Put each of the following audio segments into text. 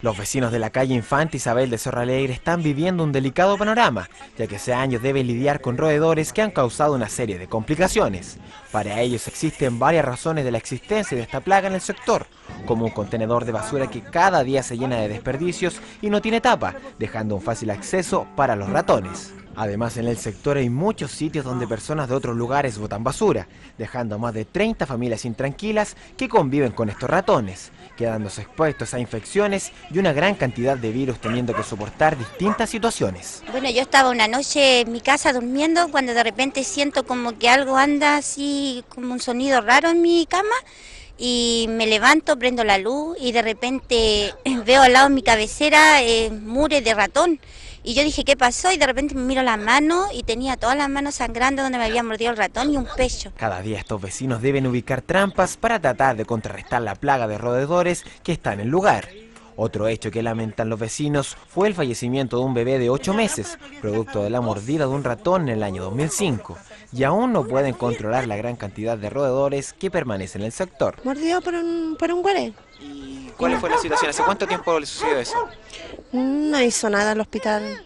Los vecinos de la calle Infante Isabel de Zorra están viviendo un delicado panorama, ya que hace años deben lidiar con roedores que han causado una serie de complicaciones. Para ellos existen varias razones de la existencia de esta plaga en el sector, como un contenedor de basura que cada día se llena de desperdicios y no tiene tapa, dejando un fácil acceso para los ratones. Además, en el sector hay muchos sitios donde personas de otros lugares botan basura, dejando a más de 30 familias intranquilas que conviven con estos ratones, quedándose expuestos a infecciones y una gran cantidad de virus teniendo que soportar distintas situaciones. Bueno, yo estaba una noche en mi casa durmiendo cuando de repente siento como que algo anda así, como un sonido raro en mi cama y me levanto, prendo la luz y de repente veo al lado de mi cabecera eh, mure de ratón. Y yo dije, ¿qué pasó? Y de repente me miro la mano y tenía todas las manos sangrando donde me había mordido el ratón y un pecho. Cada día estos vecinos deben ubicar trampas para tratar de contrarrestar la plaga de roedores que está en el lugar. Otro hecho que lamentan los vecinos fue el fallecimiento de un bebé de 8 meses, producto de la mordida de un ratón en el año 2005, y aún no pueden controlar la gran cantidad de roedores que permanecen en el sector. Mordido por un, por un ¿Cuál fue la situación? ¿Hace cuánto tiempo le sucedió eso? No hizo nada el hospital,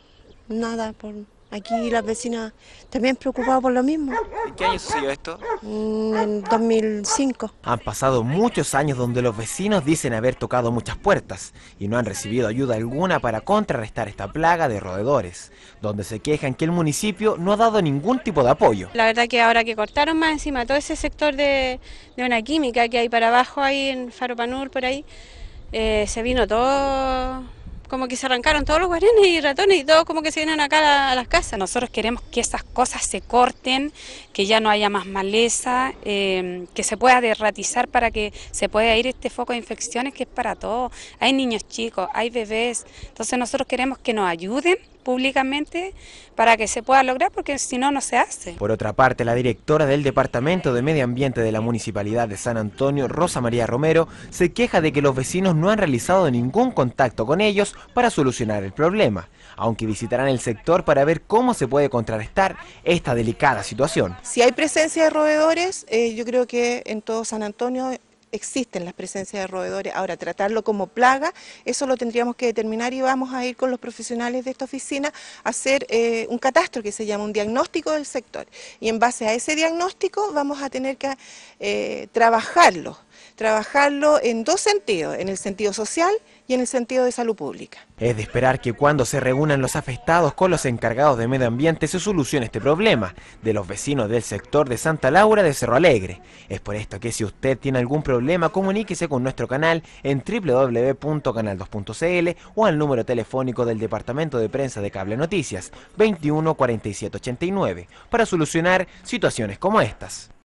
nada. Por aquí las vecinas también preocupadas por lo mismo. ¿En qué año sucedió esto? Mm, en 2005. Han pasado muchos años donde los vecinos dicen haber tocado muchas puertas y no han recibido ayuda alguna para contrarrestar esta plaga de roedores, donde se quejan que el municipio no ha dado ningún tipo de apoyo. La verdad que ahora que cortaron más encima todo ese sector de, una química que hay para abajo, ahí en Faro Faropanur, por ahí, eh, se vino todo como que se arrancaron todos los guarenes y ratones y todos como que se vienen acá a, las casas. Nosotros queremos que esas cosas se corten, que ya no haya más maleza, em, que se pueda derratizar para que se pueda ir este foco de infecciones que es para todos. Hay niños chicos, hay bebés, entonces nosotros queremos que nos ayuden públicamente para que se pueda lograr, porque si no, no se hace. Por otra parte, la directora del Departamento de Medio Ambiente de la Municipalidad de San Antonio, Rosa María Romero, se queja de que los vecinos no han realizado ningún contacto con ellos para solucionar el problema, aunque visitarán el sector para ver cómo se puede contrarrestar esta delicada situación. Si hay presencia de roedores, eh, yo creo que en todo San Antonio existen las presencias de roedores. Ahora, tratarlo como plaga, eso lo tendríamos que determinar y vamos a ir con los profesionales de esta oficina a hacer eh, un catastro que se llama un diagnóstico del sector. Y en base a ese diagnóstico vamos a tener que eh, trabajarlo, trabajarlo en dos sentidos, en el sentido social en el sentido de salud pública. Es de esperar que cuando se reúnan los afectados con los encargados de medio ambiente se solucione este problema de los vecinos del sector de Santa Laura de Cerro Alegre. Es por esto que si usted tiene algún problema comuníquese con nuestro canal en www.canal2.cl o al número telefónico del Departamento de Prensa de Cable Noticias 21 47 89 para solucionar situaciones como estas.